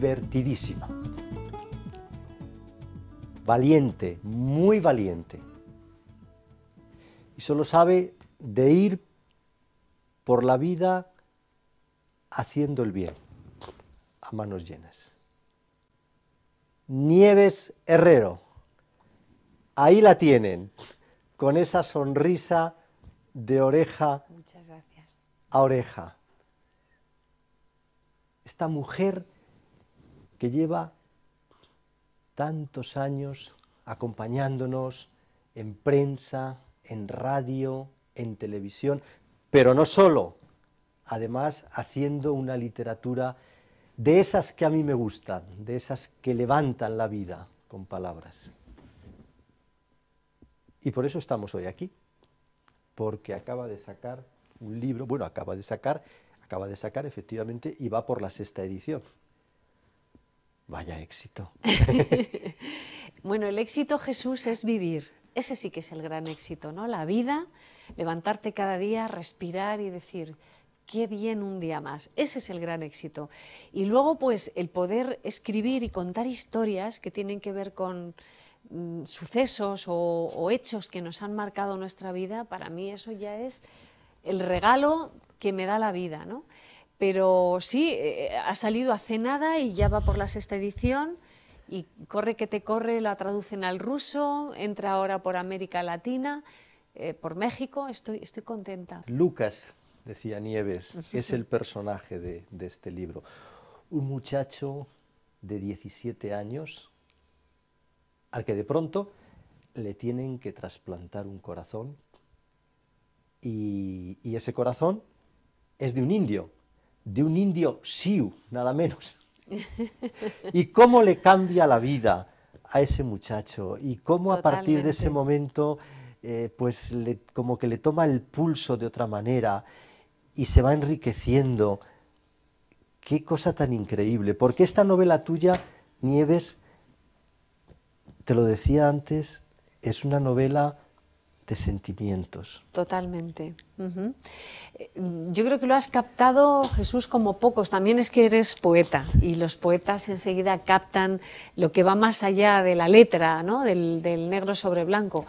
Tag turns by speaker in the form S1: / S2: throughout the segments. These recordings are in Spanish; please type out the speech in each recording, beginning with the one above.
S1: divertidísima. Valiente, muy valiente. Y solo sabe de ir por la vida haciendo el bien a manos llenas. Nieves Herrero. Ahí la tienen, con esa sonrisa de oreja Muchas gracias. a oreja. Esta mujer que lleva tantos años acompañándonos en prensa, en radio, en televisión, pero no solo, además haciendo una literatura de esas que a mí me gustan, de esas que levantan la vida con palabras. Y por eso estamos hoy aquí, porque acaba de sacar un libro, bueno, acaba de sacar, acaba de sacar efectivamente y va por la sexta edición. Vaya éxito.
S2: bueno, el éxito, Jesús, es vivir. Ese sí que es el gran éxito, ¿no? La vida, levantarte cada día, respirar y decir, qué bien un día más. Ese es el gran éxito. Y luego, pues, el poder escribir y contar historias que tienen que ver con mm, sucesos o hechos que nos han marcado nuestra vida, para mí eso ya es el regalo que me da la vida, ¿no? Pero sí, eh, ha salido hace nada y ya va por la sexta edición. Y corre que te corre, la traducen al ruso, entra ahora por América Latina, eh, por México, estoy, contenta.
S1: Lucas, decía Nieves, es el personaje de, este libro. Un muchacho de 17 años al que de pronto le tienen que trasplantar un corazón y, ese corazón es de un indio de un indio Siu, nada menos. y cómo le cambia la vida a ese muchacho y cómo a partir de ese momento eh, pues como que le toma el pulso de otra manera y se va enriqueciendo. Qué cosa tan increíble. Porque esta novela tuya, Nieves, te lo decía antes, es una novela de sentimientos.
S2: Totalmente. Eh, yo creo que lo has captado, Jesús, como pocos. También es que eres poeta y los poetas enseguida captan lo que va más allá de la letra, ¿no? del, negro sobre blanco.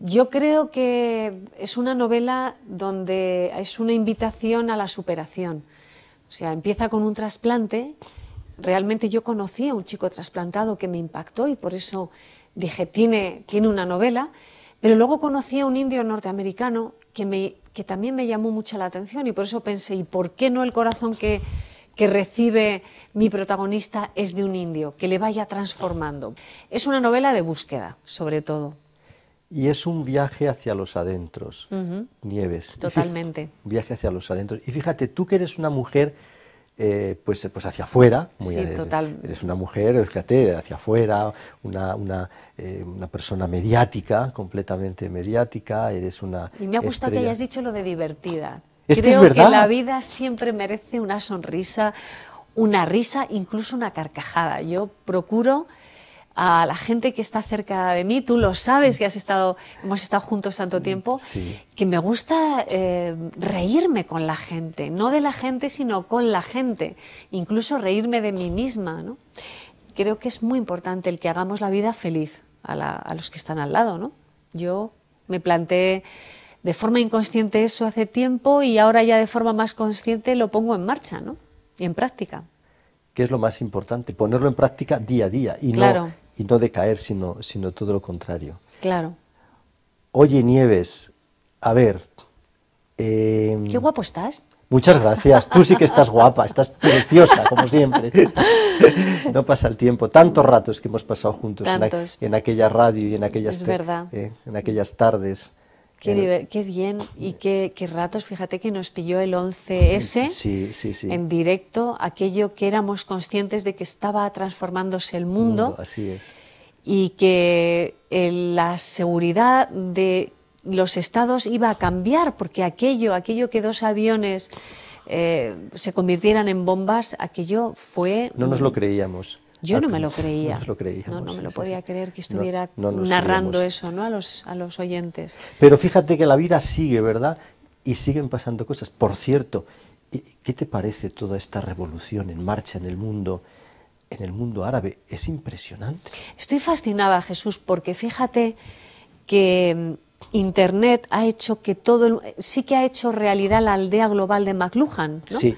S2: Yo creo que es una novela donde es una invitación a la superación. O sea, empieza con un trasplante. Realmente yo conocí a un chico trasplantado que me impactó y por eso dije, tiene, tiene una novela pero luego conocí a un indio norteamericano que, también me llamó mucha la atención y por eso pensé, ¿y por qué no el corazón que, recibe mi protagonista es de un indio, que le vaya transformando? Es una novela de búsqueda, sobre todo.
S1: Y es un viaje hacia los adentros, Nieves. Totalmente. Viaje hacia los adentros. Y fíjate, tú que eres una mujer eh, pues, eh, pues hacia afuera. eres, una mujer, fíjate, hacia afuera, una, una, eh, una, persona mediática, completamente mediática, eres una... Y me ha gustado que hayas
S2: dicho lo de divertida. Creo que la vida siempre merece una sonrisa, una risa, incluso una carcajada. Yo procuro a la gente que está cerca de mí, tú lo sabes que has estado, hemos estado juntos tanto mm, tiempo, que me gusta eh, reírme con la gente, no de la gente, sino con la gente, incluso reírme de mí misma. Creo que es muy importante el que hagamos la vida feliz a, los que están al lado. ¿no? Yo me planteé de forma inconsciente eso hace tiempo y ahora ya de forma más consciente lo pongo en marcha y en práctica
S1: ¿Qué es lo más importante, ponerlo en práctica día a día y, y no decaer, sino, sino todo lo contrario. Claro. Oye, Nieves, a ver. Em, Qué
S2: guapo estás.
S1: Muchas gracias. Tú sí que estás guapa, estás preciosa, como siempre. no pasa el tiempo. Tantos ratos que hemos pasado juntos en, aquella radio y en aquellas, eh, en aquellas tardes.
S2: Eh, qué, bien y eh. qué, ratos, fíjate que nos pilló el 11S en directo, aquello que éramos conscientes de que estaba transformándose el mundo. Y que eh, la seguridad de los estados iba a cambiar, porque aquello, aquello que dos aviones se convirtieran en bombas, aquello fue... No nos lo
S1: creíamos. Yo no me lo creía. No, me lo podía
S2: creer que estuviera narrando eso ¿no? a, los, oyentes.
S1: Pero fíjate que la vida sigue, ¿verdad? Y siguen pasando cosas. Por cierto, ¿qué te parece toda esta revolución en marcha en el mundo? En el mundo árabe es impresionante.
S2: Estoy fascinada, Jesús, porque fíjate que mm, Internet ha hecho que todo, sí que ha hecho realidad la aldea global de McLuhan, ¿no? Sí.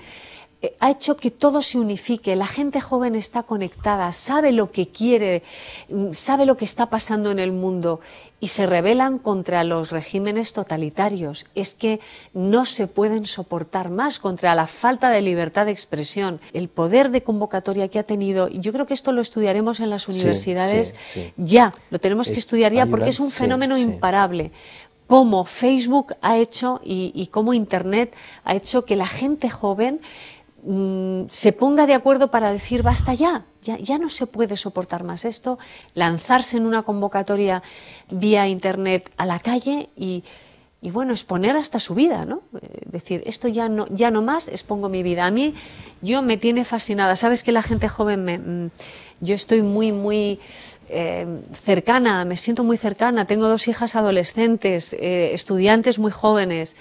S2: Eh, ha hecho que todo se unifique, la gente joven está conectada, sabe lo que quiere, mm, sabe lo que está pasando en el mundo y se rebelan contra los regímenes totalitarios. Es que no se pueden soportar más contra la falta de libertad de expresión, el poder de convocatoria que ha tenido. Y yo creo que esto lo estudiaremos en las universidades ya, lo tenemos que estudiar ya porque es un fenómeno imparable cómo Facebook ha hecho y, y, cómo Internet ha hecho que la gente joven Mm, se ponga de acuerdo para decir basta ya, ya, no se puede soportar más esto, lanzarse en una convocatoria vía Internet a la calle y, bueno, exponer hasta su vida, ¿no? Eh, decir, esto ya no, ya no más, expongo mi vida. A mí, yo me tiene fascinada. Sabes que la gente joven me... Mm, yo estoy muy, muy eh, cercana, me siento muy cercana. Tengo dos hijas adolescentes, eh, estudiantes muy jóvenes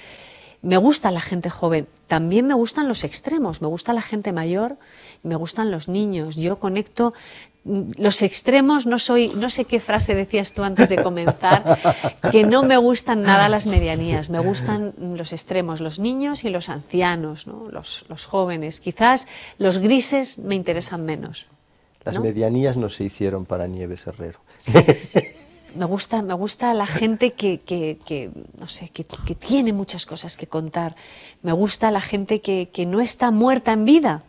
S2: me gusta la gente joven, también me gustan los extremos, me gusta la gente mayor, me gustan los niños. Yo conecto mm, los extremos, no soy, no sé qué frase decías tú antes de comenzar,
S1: que no
S2: me gustan nada las medianías, me gustan los extremos, los niños y los ancianos, ¿no? los, jóvenes. Quizás los grises me interesan menos.
S1: Las medianías no se hicieron para Nieves Herrero.
S2: me gusta, me gusta la gente que, no sé, que, tiene muchas cosas que contar. Me gusta la gente que, no está muerta en vida.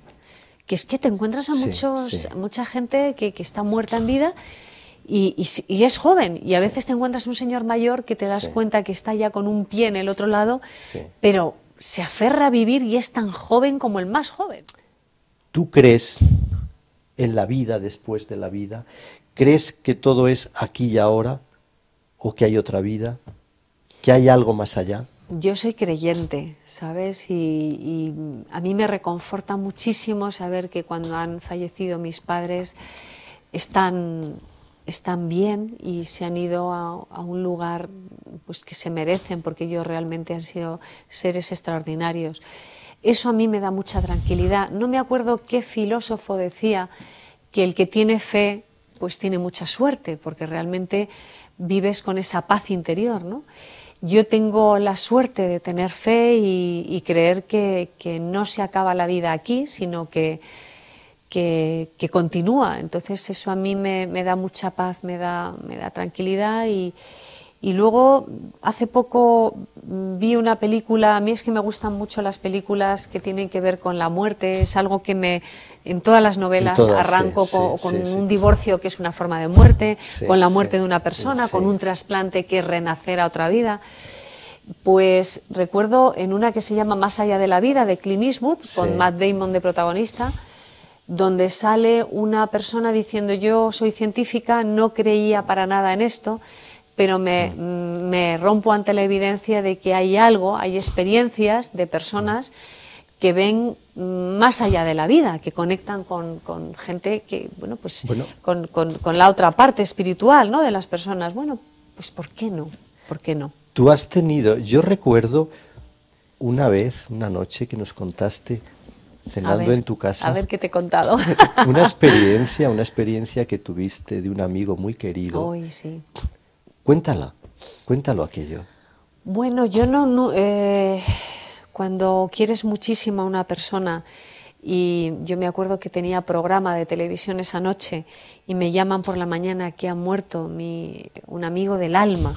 S2: Que es que te encuentras a, muchos, mucha gente que, está muerta en vida y, es joven. Y a veces te encuentras un señor mayor que te das cuenta que está ya con un pie en el otro lado, pero se aferra a vivir y es tan joven como el más joven.
S1: ¿Tú crees en la vida después de la vida? ¿Crees que todo es aquí y ahora? ¿O que hay otra vida? ¿Que hay algo más allá?
S2: Yo soy creyente, ¿sabes? Y, a mí me reconforta muchísimo saber que cuando han fallecido mis padres están, están bien y se han ido a, un lugar pues, que se merecen, porque ellos realmente han sido seres extraordinarios. Eso a mí me da mucha tranquilidad. No me acuerdo qué filósofo decía que el que tiene fe pues tiene mucha suerte, porque realmente vives con esa paz interior, ¿no? Yo tengo la suerte de tener fe y, creer que, no se acaba la vida aquí, sino que, que, continúa. Entonces eso a mí me, da mucha paz, me da, me da tranquilidad y luego, hace poco vi una película, a mí es que me gustan mucho las películas que tienen que ver con la muerte, es algo que me, en todas las novelas arranco con, un divorcio que es una forma de muerte, con la muerte de una persona, con un trasplante que es renacer a otra vida. Pues recuerdo en una que se llama Más allá de la vida, de Clint Eastwood, con Matt Damon de protagonista, donde sale una persona diciendo yo soy científica, no creía para nada en esto, pero me, mm. Mm, rompo ante la evidencia de que hay algo, hay experiencias de personas que ven más allá de la vida, que conectan con, gente que, bueno, pues Con, la otra parte espiritual, ¿no? De las personas. Bueno, pues ¿por qué no? ¿Por qué no?
S1: Tú has tenido, yo recuerdo una vez, una noche que nos contaste cenando en tu casa. A ver
S2: qué te he contado.
S1: una experiencia, una experiencia que tuviste de un amigo muy querido. Hoy sí. Cuéntala, cuéntalo aquello.
S2: Bueno, yo no, eh, cuando quieres muchísimo a una persona y yo me acuerdo que tenía programa de televisión esa noche y me llaman por la mañana que ha muerto un amigo del alma.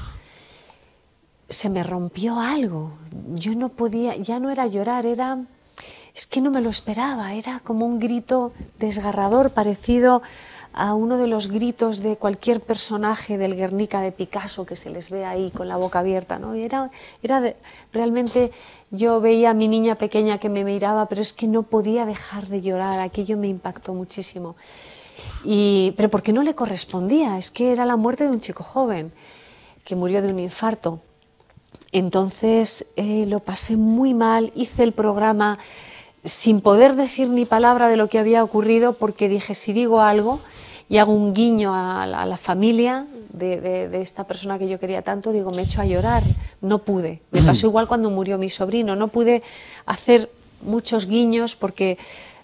S2: Se me rompió algo. Yo no podía, ya no era llorar, era es que no me lo esperaba, era como un grito desgarrador parecido a uno de los gritos de cualquier personaje del Guernica de Picasso que se les ve ahí con la boca abierta, ¿no? era, realmente yo veía a mi niña pequeña que me miraba, pero es que no podía dejar de llorar, aquello me impactó muchísimo. Y, pero porque no le correspondía, es que era la muerte de un chico joven que murió de un infarto. Entonces eh, lo pasé muy mal, hice el programa sin poder decir ni palabra de lo que había ocurrido porque dije, si digo algo, y hago un guiño a, la, familia de, esta persona que yo quería tanto, digo, me echo a llorar, no pude. Me pasó igual cuando murió mi sobrino, no pude hacer muchos guiños porque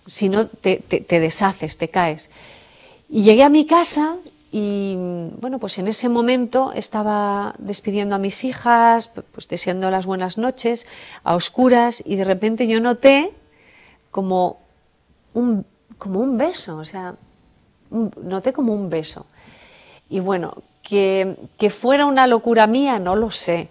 S2: si no te, deshaces, te caes. Y llegué a mi casa y bueno, pues en ese momento estaba despidiendo a mis hijas, pues deseando las buenas noches, a oscuras, y de repente yo noté como un, como un beso, o sea, noté como un beso. Y bueno, que, que fuera una locura mía, no lo sé.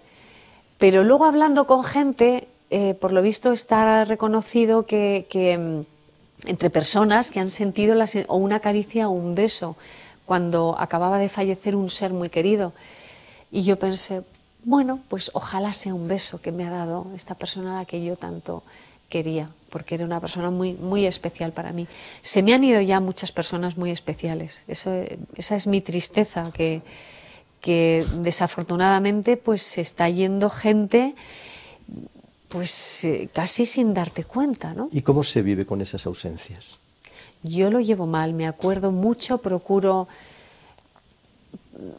S2: Pero luego hablando con gente, eh, por lo visto está reconocido que, mm, entre personas que han sentido o una caricia o un beso cuando acababa de fallecer un ser muy querido. Y yo pensé, bueno, pues ojalá sea un beso que me ha dado esta persona a la que yo tanto quería porque era una persona muy, muy especial para mí. Se me han ido ya muchas personas muy especiales. Eso, esa es mi tristeza, que, que desafortunadamente pues se está yendo gente pues eh, casi sin darte cuenta.
S1: ¿Y cómo se vive con esas ausencias?
S2: Yo lo llevo mal, me acuerdo mucho, procuro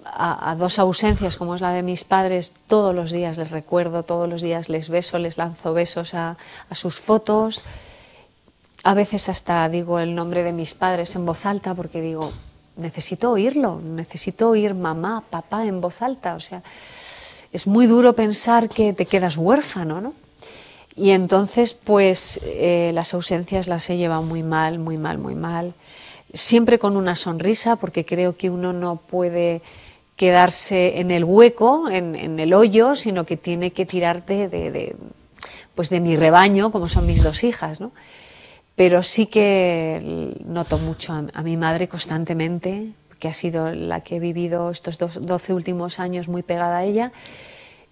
S2: a, dos ausencias como es la de mis padres, todos los días les recuerdo, todos los días les beso, les lanzo besos a, sus fotos. A veces hasta digo el nombre de mis padres en voz alta porque digo, necesito oírlo, necesito oír mamá, papá en voz alta. O sea, es muy duro pensar que te quedas huérfano, ¿no? Y entonces, pues, eh, las ausencias las he llevado muy mal, muy mal, muy mal siempre con una sonrisa, porque creo que uno no puede quedarse en el hueco, en, el hoyo, sino que tiene que tirarte de, pues mi rebaño, como son mis dos hijas, Pero sí que noto mucho a, mi madre constantemente, que ha sido la que he vivido estos 12 últimos años muy pegada a ella,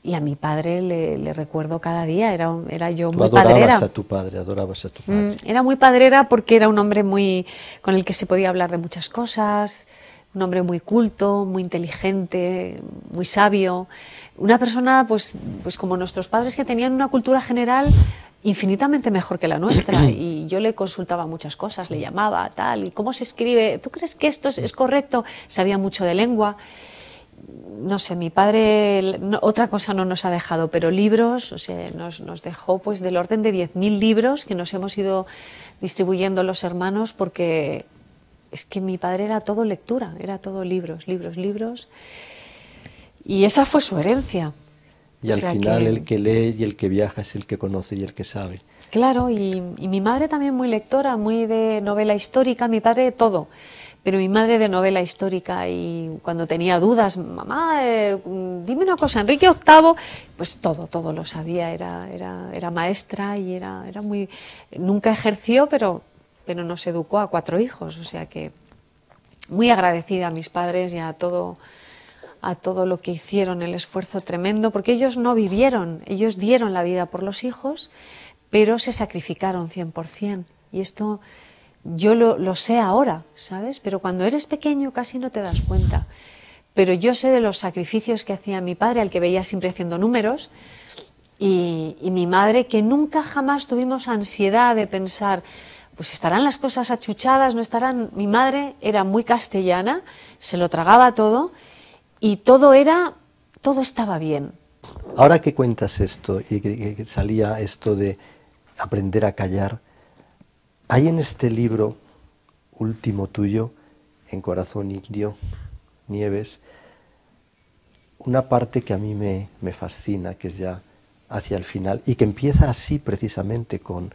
S2: y a mi padre le, recuerdo cada día, era, era yo muy adorabas padrera. a
S1: tu padre, adorabas a tu mm,
S2: padre. era muy padrera porque era un hombre muy con el que se podía hablar de muchas cosas, un hombre muy culto, muy inteligente, muy sabio, una persona pues, pues como nuestros padres que tenían una cultura general infinitamente mejor que la nuestra y yo le consultaba muchas cosas, le llamaba tal y cómo se escribe, ¿tú crees que esto es, es correcto? Sabía mucho de lengua no sé, mi padre otra cosa no nos ha dejado, pero libros, o sea, nos, dejó pues del orden de 10.000 libros que nos hemos ido distribuyendo los hermanos porque es que mi padre era todo lectura, era todo libros, libros, libros. Y esa fue su herencia. Y al final el
S1: que lee y el que viaja es el que conoce y el que sabe.
S2: Claro, y mi madre también muy lectora, muy de novela histórica, mi padre todo. Pero mi madre de novela histórica y cuando tenía dudas, mamá, eh, dime una cosa, Enrique VIII, pues todo, todo lo sabía, era, era, maestra y era, era muy... Nunca ejerció, pero, pero nos educó a cuatro hijos, o sea que muy agradecida a mis padres y a todo a todo lo que hicieron, el esfuerzo tremendo, porque ellos no vivieron, ellos dieron la vida por los hijos, pero se sacrificaron 100%. Y esto yo lo, sé ahora, ¿sabes? Pero cuando eres pequeño casi no te das cuenta. Pero yo sé de los sacrificios que hacía mi padre, al que veía siempre haciendo números, y, mi madre, que nunca jamás tuvimos ansiedad de pensar, pues estarán las cosas achuchadas, no estarán. Mi madre era muy castellana, se lo tragaba todo, y todo era, todo estaba bien.
S1: Ahora que cuentas esto y que salía esto de aprender a callar, hay en este libro último tuyo, en Corazón Indio, Nieves, una parte que a mí me, fascina, que es ya hacia el final, y que empieza así precisamente con,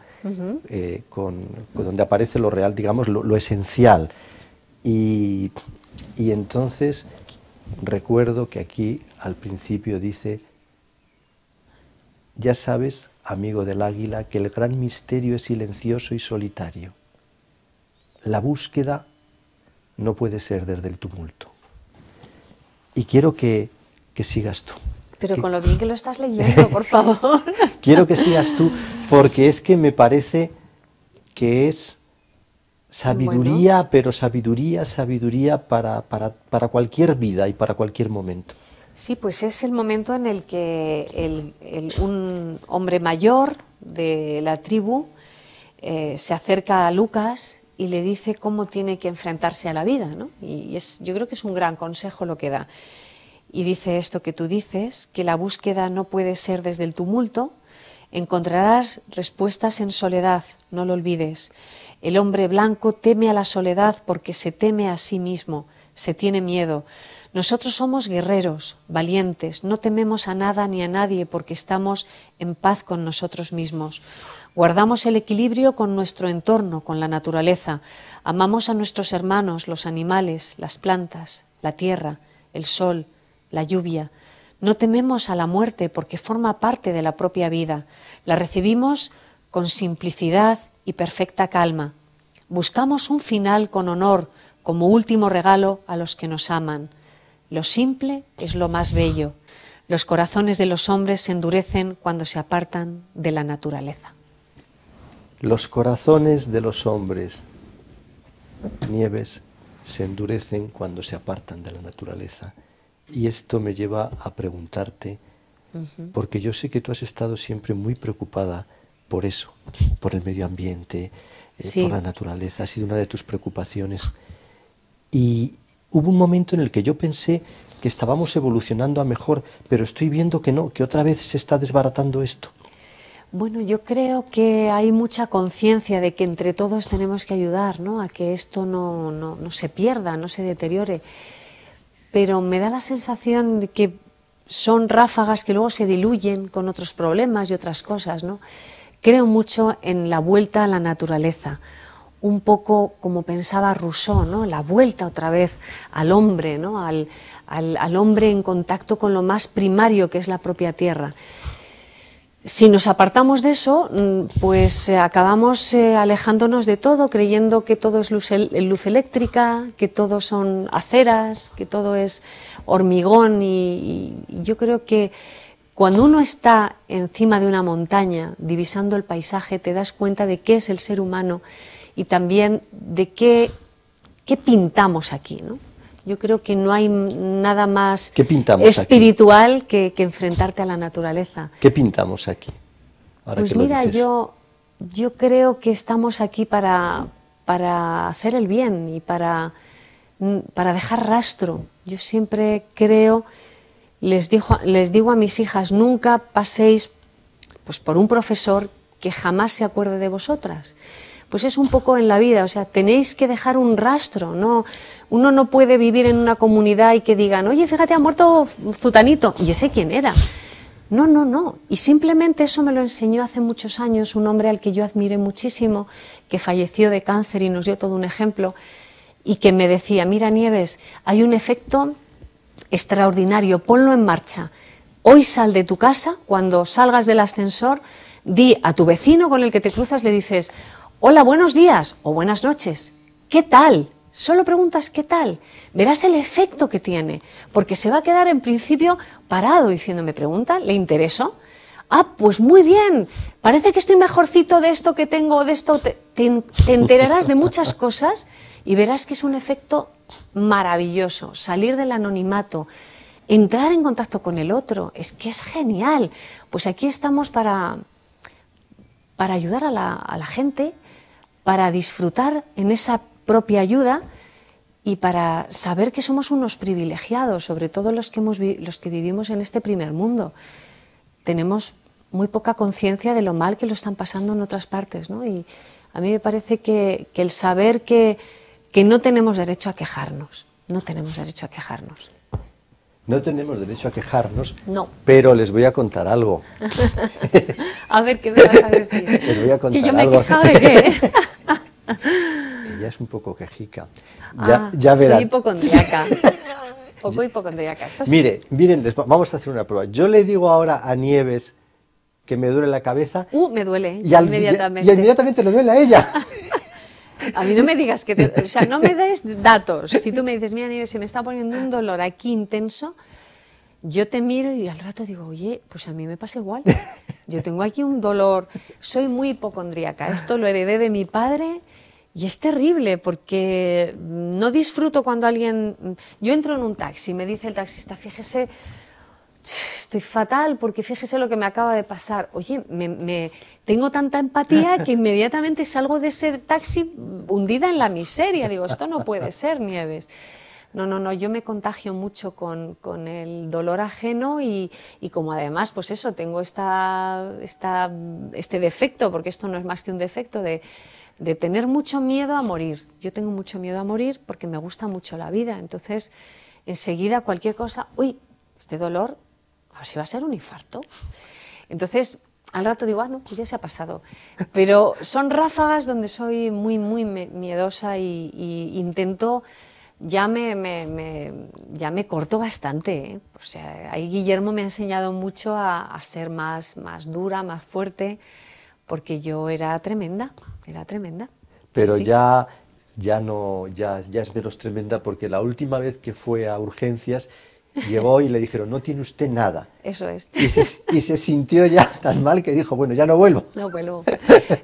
S1: eh, con, donde aparece lo real, digamos, lo, esencial. y entonces recuerdo que aquí al principio dice, ya sabes, amigo del águila, que el gran misterio es silencioso y solitario. La búsqueda no puede ser desde el tumulto. Y quiero que, sigas tú.
S2: Pero con lo bien que lo estás leyendo, por favor.
S1: quiero que sigas tú, porque es que me parece que es sabiduría, pero sabiduría, sabiduría para cualquier vida y para cualquier momento.
S2: Sí, pues es el momento en el que un hombre mayor de la tribu eh, se acerca a Lucas y le dice cómo tiene que enfrentarse a la vida. ¿no? Y es, yo creo que es un gran consejo lo que da. Y dice esto que tú dices, que la búsqueda no puede ser desde el tumulto, encontrarás respuestas en soledad, no lo olvides. El hombre blanco teme a la soledad porque se teme a sí mismo, se tiene miedo. Nosotros somos guerreros, valientes, no tememos a nada ni a nadie porque estamos en paz con nosotros mismos. Guardamos el equilibrio con nuestro entorno, con la naturaleza. Amamos a nuestros hermanos, los animales, las plantas, la tierra, el sol, la lluvia. No tememos a la muerte porque forma parte de la propia vida. La recibimos con simplicidad y perfecta calma. Buscamos un final con honor como último regalo a los que nos aman. Lo simple es lo más bello. Los corazones de los hombres se endurecen cuando se apartan de la naturaleza.
S1: Los corazones de los hombres, Nieves, se endurecen cuando se apartan de la naturaleza. Y esto me lleva a preguntarte, porque yo sé que tú has estado siempre muy preocupada por eso, por el medio ambiente, eh, por la naturaleza, ha sido una de tus preocupaciones. Y, Hubo un momento en el que yo pensé que estábamos evolucionando a mejor, pero estoy viendo que no, que otra vez se está desbaratando esto.
S2: Bueno, yo creo que hay mucha conciencia de que entre todos tenemos que ayudar ¿no? a que esto no, se pierda, no se deteriore. Pero me da la sensación de que son ráfagas que luego se diluyen con otros problemas y otras cosas. ¿no? Creo mucho en la vuelta a la naturaleza un poco como pensaba Rousseau, ¿no? la vuelta otra vez al hombre, ¿no? al, hombre en contacto con lo más primario que es la propia tierra. Si nos apartamos de eso, mm, pues eh, acabamos eh, alejándonos de todo, creyendo que todo es luz, eléctrica, que todo son aceras, que todo es hormigón y, y yo creo que cuando uno está encima de una montaña, divisando el paisaje, te das cuenta de qué es el ser humano y también de qué, pintamos aquí, ¿no? Yo creo que no hay nada más espiritual que, enfrentarte a la naturaleza.
S1: ¿Qué pintamos aquí? pues mira, yo,
S2: yo creo que estamos aquí para, para hacer el bien y para, mm, para dejar rastro. Yo siempre creo, les, les digo a mis hijas, nunca paséis pues, por un profesor que jamás se acuerde de vosotras. Pues es un poco en la vida, o sea, tenéis que dejar un rastro, ¿no? Uno no puede vivir en una comunidad y que digan, oye, fíjate, ha muerto Zutanito, y ese quién era. No, no, no. Y simplemente eso me lo enseñó hace muchos años un hombre al que yo admiré muchísimo, que falleció de cáncer y nos dio todo un ejemplo, y que me decía, mira Nieves, hay un efecto extraordinario, ponlo en marcha. Hoy sal de tu casa, cuando salgas del ascensor, di a tu vecino con el que te cruzas, le dices, Hola, buenos días o buenas noches. ¿Qué tal? Solo preguntas qué tal. Verás el efecto que tiene, porque se va a quedar en principio parado diciéndome preguntas. pregunta? ¿Le intereso? Ah, pues muy bien. Parece que estoy mejorcito de esto que tengo, de esto. Te, enterarás de muchas cosas y verás que es un efecto maravilloso. Salir del anonimato, entrar en contacto con el otro, es que es genial. Pues aquí estamos para, para ayudar a la gente para disfrutar en esa propia ayuda y para saber que somos unos privilegiados, sobre todo los que, los que vivimos en este primer mundo. Tenemos muy poca conciencia de lo mal que lo están pasando en otras partes, Y a mí me parece que, el saber que, no tenemos derecho a quejarnos, no tenemos derecho a
S1: quejarnos. No tenemos derecho a quejarnos, no. pero les voy a contar algo. a ver, ¿qué me vas a decir? Les voy a contar ¿Que yo me he quejado de qué? ya es un poco quejica. Ah, ya, ya Soy hipocondriaca.
S2: poco hipocondriaca. Mire,
S1: miren, vamos a hacer una prueba. Yo le digo ahora a Nieves que me duele la cabeza.
S2: Uh, me duele. Y inmediatamente. Y
S1: inmediatamente le duele a ella.
S2: A mí no me digas que te, o sea, no me des datos. Si tú me dices, mira, Nieves, se me está poniendo un dolor aquí intenso, yo te miro y al rato digo, oye, pues a mí me pasa igual. Yo tengo aquí un dolor, soy muy hipocondríaca. Esto lo heredé de mi padre y es terrible porque no disfruto cuando alguien... Yo entro en un taxi, me dice el taxista, fíjese, estoy fatal porque fíjese lo que me acaba de pasar. Oye, me, tengo tanta empatía que inmediatamente salgo de ese taxi hundida en la miseria. Digo, esto no puede ser, Nieves. No, no, no, yo me contagio mucho con, el dolor ajeno y, como además, pues eso, tengo esta, esta, este defecto, porque esto no es más que un defecto de de tener mucho miedo a morir. Yo tengo mucho miedo a morir porque me gusta mucho la vida. Entonces, enseguida cualquier cosa, uy, este dolor, a ver si va a ser un infarto. Entonces, al rato digo, ah, no, pues ya se ha pasado. Pero son ráfagas donde soy muy, muy miedosa y, intento, ya me, ya me corto bastante. ¿eh? O sea, ahí Guillermo me ha enseñado mucho a, a ser más, más dura, más fuerte, porque yo era tremenda. Era tremenda.
S1: Pero ya ya no ya, ya es menos tremenda porque la última vez que fue a urgencias llegó y le dijeron no tiene usted nada. Eso es. Y se, y se, sintió ya tan mal que dijo bueno ya no vuelvo.
S2: No vuelvo.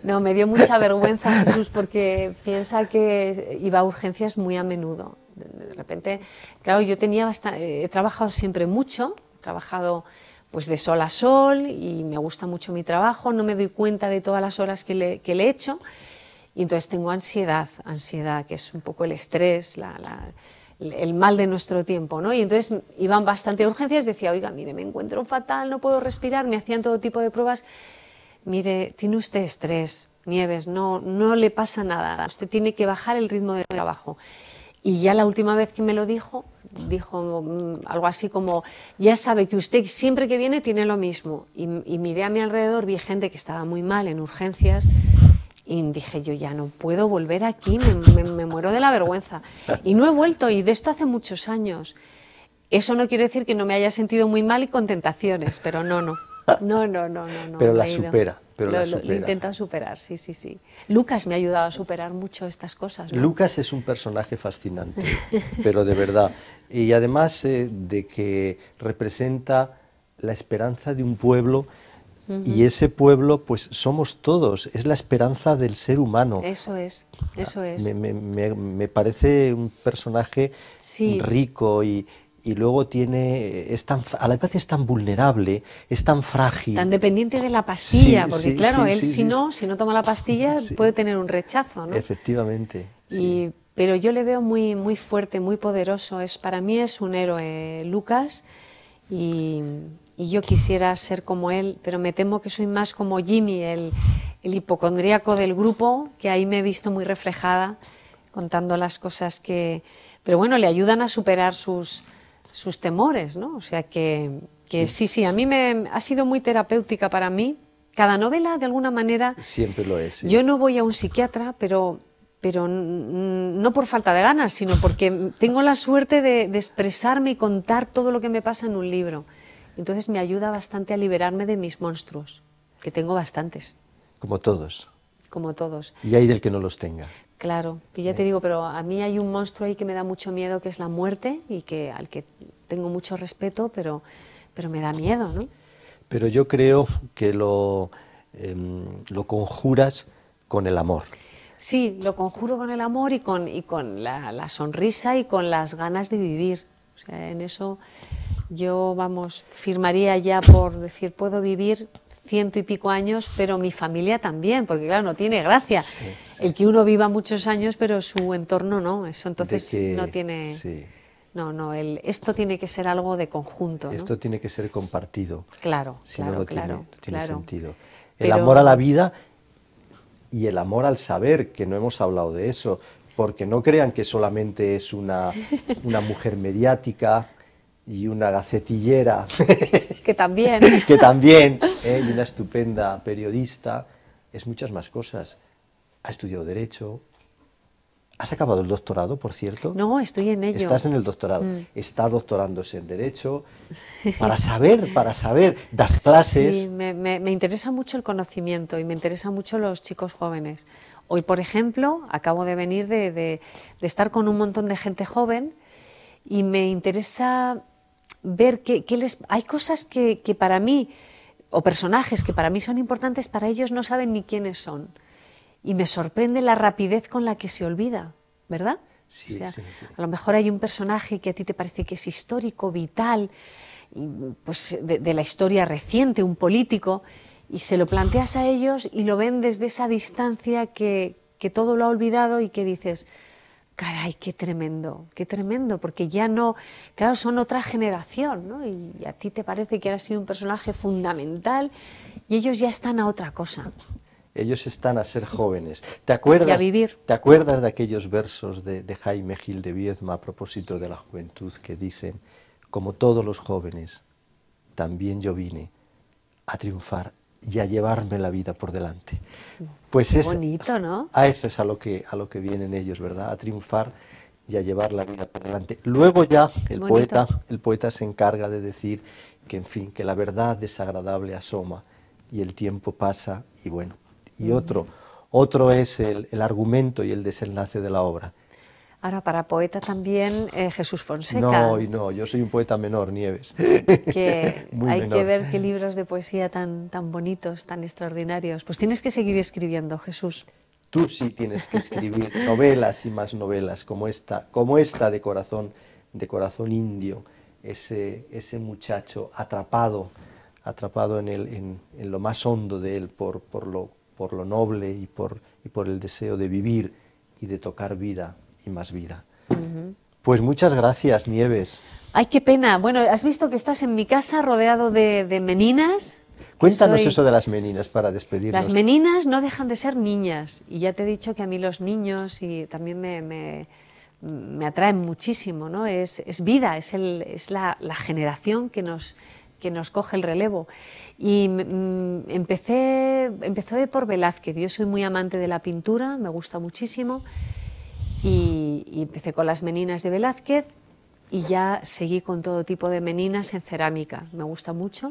S2: No me dio mucha vergüenza Jesús porque piensa que iba a urgencias muy a menudo. De repente, claro, yo tenía bastante, eh, he trabajado siempre mucho, he trabajado pues de sol a sol y me gusta mucho mi trabajo, no me doy cuenta de todas las horas que le, he hecho y entonces tengo ansiedad, ansiedad que es un poco el estrés, el mal de nuestro tiempo, ¿no? Y entonces iban bastante urgencias, decía, oiga, mire, me encuentro fatal, no puedo respirar, me hacían todo tipo de pruebas, mire, tiene usted estrés, Nieves, no, no le pasa nada, usted tiene que bajar el ritmo de trabajo. Y ya la última vez que me lo dijo, dijo mm, algo así como, ya sabe que usted siempre que viene tiene lo mismo. Y, miré a mi alrededor, vi gente que estaba muy mal en urgencias. Y dije, yo ya no puedo volver aquí, me, me muero de la vergüenza. Y no he vuelto, y de esto hace muchos años. Eso no quiere decir que no me haya sentido muy mal y con tentaciones, pero no, no. No, no, no, no. pero la supera. lo, intentan superar, sí, sí, sí. Lucas me ha ayudado a superar mucho estas cosas. Lucas
S1: es un personaje fascinante, pero de verdad. Y además eh, de que representa la esperanza de un pueblo y ese pueblo pues somos todos, es la esperanza del ser humano.
S2: Eso es, ah, eso es.
S1: Me, parece un personaje rico y, y luego tiene es tan a la vez es tan vulnerable, es tan frágil, tan
S2: dependiente de la pastilla, porque claro, él si no, si no toma la pastilla puede tener un rechazo, ¿no?
S1: Efectivamente.
S2: pero yo le veo muy muy fuerte, muy poderoso, es para mí es un héroe Lucas y, yo quisiera ser como él, pero me temo que soy más como Jimmy, el, el hipocondríaco del grupo, que ahí me he visto muy reflejada contando las cosas que... Pero bueno, le ayudan a superar sus, sus temores, ¿no? O sea que, que sí. sí, a mí me ha sido muy terapéutica para mí. Cada novela, de alguna manera.
S1: Siempre lo es. Yo
S2: no voy a un psiquiatra, pero, pero no por falta de ganas, sino porque tengo la suerte de, expresarme y contar todo lo que me pasa en un libro. Entonces me ayuda bastante a liberarme de mis monstruos, que tengo bastantes.
S1: Como todos.
S2: Como todos. Y
S1: hay del que no los tenga.
S2: Claro, y ya te digo, pero a mí hay un monstruo ahí que me da mucho miedo, que es la muerte, y que al que tengo mucho respeto, pero, pero me da miedo, ¿no?
S1: Pero yo creo que lo, em, lo conjuras con el amor.
S2: Sí, lo conjuro con el amor y con, y con la, sonrisa y con las ganas de vivir. en eso yo, vamos, firmaría ya por decir, puedo vivir ciento y pico años, pero mi familia también, porque claro, no tiene gracia. El que uno viva muchos años, pero su entorno no, eso entonces no tiene... No, no, esto tiene que ser algo de conjunto. Esto
S1: tiene que ser compartido. Claro, claro, Tiene, sentido. El amor a la vida y el amor al saber, que no hemos hablado de eso, porque no crean que solamente es una, una mujer mediática y una gacetillera.
S2: que también.
S1: que también, ¿eh? y una estupenda periodista. Es muchas más cosas ha estudiado Derecho. ¿Has acabado el doctorado, por cierto? No, estoy en ello. Estás en el doctorado. Mm. Está doctorándose en Derecho. Para saber, para saber, das clases. Sí,
S2: me, me, interesa mucho el conocimiento y me interesan mucho los chicos jóvenes. Hoy, por ejemplo, acabo de venir de, estar con un montón de gente joven y me interesa ver qué, les... Hay cosas que, que para mí, o personajes que para mí son importantes, para ellos no saben ni quiénes son y me sorprende la rapidez con la que se olvida, ¿verdad? Sí, A lo mejor hay un personaje que a ti te parece que es histórico, vital, pues de, la historia reciente, un político, y se lo planteas a ellos y lo ven desde esa distancia que, todo lo ha olvidado y que dices, caray, qué tremendo, qué tremendo, porque ya no, claro, son otra generación, ¿no? Y a ti te parece que ha sido un personaje fundamental y ellos ya están a otra cosa
S1: ellos están a ser jóvenes. ¿Te acuerdas, a vivir. ¿te acuerdas de aquellos versos de, Jaime Gil de Viedma a propósito de la juventud que dicen, como todos los jóvenes, también yo vine a triunfar y a llevarme la vida por delante? Pues es, bonito, ¿no? A eso es a lo, que, a lo que vienen ellos, ¿verdad? A triunfar y a llevar la vida por delante. Luego ya el poeta, el poeta se encarga de decir que, en fin, que la verdad desagradable asoma y el tiempo pasa y bueno, y otro. Otro es el, argumento y el desenlace de la obra.
S2: Ahora, para poeta también eh, Jesús Fonseca. No,
S1: no, yo soy un poeta menor, Nieves. Que hay que ver qué
S2: libros de poesía tan, tan bonitos, tan extraordinarios. Pues tienes que seguir escribiendo, Jesús.
S1: Tú sí tienes que escribir novelas y más novelas, como esta, como esta de corazón, de corazón indio, ese, ese muchacho atrapado, atrapado en, el, en, lo más hondo de él por, por lo por lo noble y por, por el deseo de vivir y de tocar vida y más vida. Pues muchas gracias, Nieves.
S2: Ay, qué pena. Bueno, has visto que estás en mi casa rodeado de, meninas.
S1: Cuéntanos eso de las meninas para despedirnos. Las meninas
S2: no dejan de ser niñas. Y ya te he dicho que a mí los niños y también me, atraen muchísimo, ¿no? Es, es vida, es, es la, la generación que nos ...que nos coge el relevo. Y mm, mm, empecé, empecé por Velázquez. Yo soy muy amante de la pintura, me gusta muchísimo. y empecé con las meninas de Velázquez y ya seguí con todo tipo de meninas en cerámica. Me gusta mucho.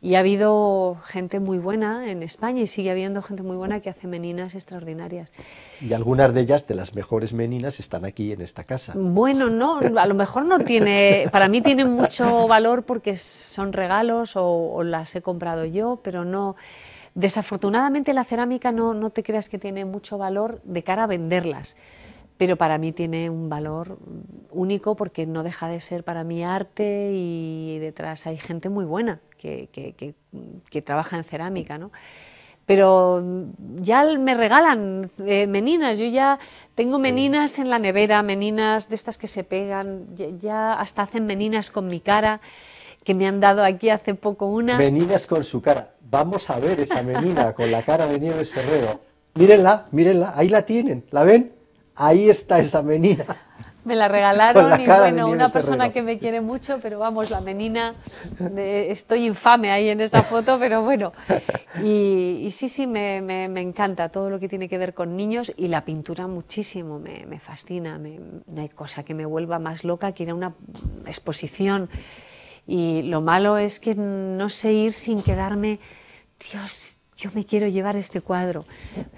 S2: Y ha habido gente muy buena en España y sigue habiendo gente muy buena que hace meninas extraordinarias.
S1: Y algunas de ellas, de las mejores meninas, están aquí en esta casa.
S2: Bueno, no, a lo mejor no tiene, para mí tiene mucho valor porque son regalos o, las he comprado yo, pero no. Desafortunadamente la cerámica no, no te creas que tiene mucho valor de cara a venderlas pero para mí tiene un valor único porque no deja de ser para mí arte y detrás hay gente muy buena que, trabaja en cerámica, ¿no? Pero ya me regalan eh, meninas, yo ya tengo meninas en la nevera, meninas de estas que se pegan, ya, hasta hacen meninas con mi cara, que me han dado aquí hace poco una. Meninas
S1: con su cara. Vamos a ver esa menina con la cara de Nieves Herrero. Mírenla, mírenla, ahí la tienen, ¿la ven? ahí está esa menina.
S2: Me la regalaron y bueno, una persona que me quiere mucho, pero vamos, la menina, estoy infame ahí en esa foto, pero bueno. Y, sí, sí, me, encanta todo lo que tiene que ver con niños y la pintura muchísimo, me, me fascina. no hay cosa que me vuelva más loca que ir a una exposición. Y lo malo es que no sé ir sin quedarme, Dios, yo me quiero llevar este cuadro.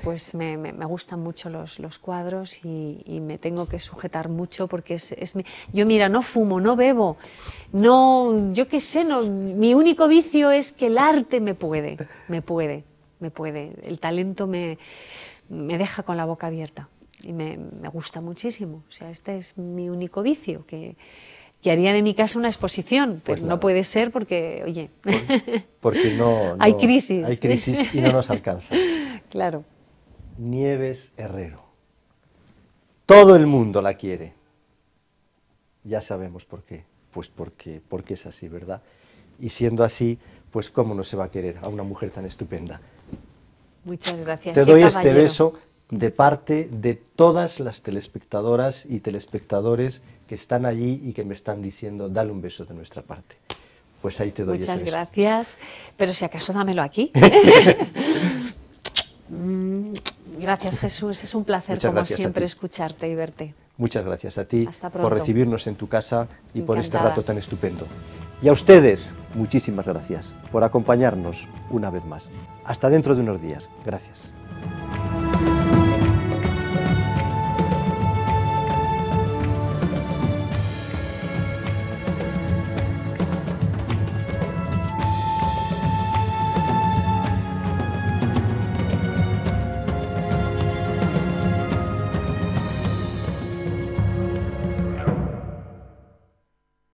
S2: Pues me, me, gustan mucho los, los cuadros y, me tengo que sujetar mucho porque es, es Yo mira, no fumo, no bebo, no, yo qué sé, no, mi único vicio es que el arte me puede, me puede, me puede. El talento me, deja con la boca abierta y me, me gusta muchísimo. O sea, este es mi único vicio, que que haría de mi casa una exposición, pues pero no puede ser porque, oye,
S1: porque, hay crisis. Hay crisis y no nos alcanza. Claro. Nieves Herrero. Todo el mundo la quiere. Ya sabemos por qué. Pues porque, porque es así, ¿verdad? Y siendo así, pues cómo no se va a querer a una mujer tan estupenda.
S2: Muchas gracias. Te doy este beso
S1: de parte de todas las telespectadoras y telespectadores que están allí y que me están diciendo, dale un beso de nuestra parte. Pues ahí te doy Muchas
S2: gracias, pero si acaso dámelo aquí. Mm, gracias Jesús, es un placer como siempre escucharte y verte.
S1: Muchas gracias a ti por recibirnos en tu casa y por este rato tan estupendo. Y a ustedes, muchísimas gracias por acompañarnos una vez más. Hasta dentro de unos días. Gracias.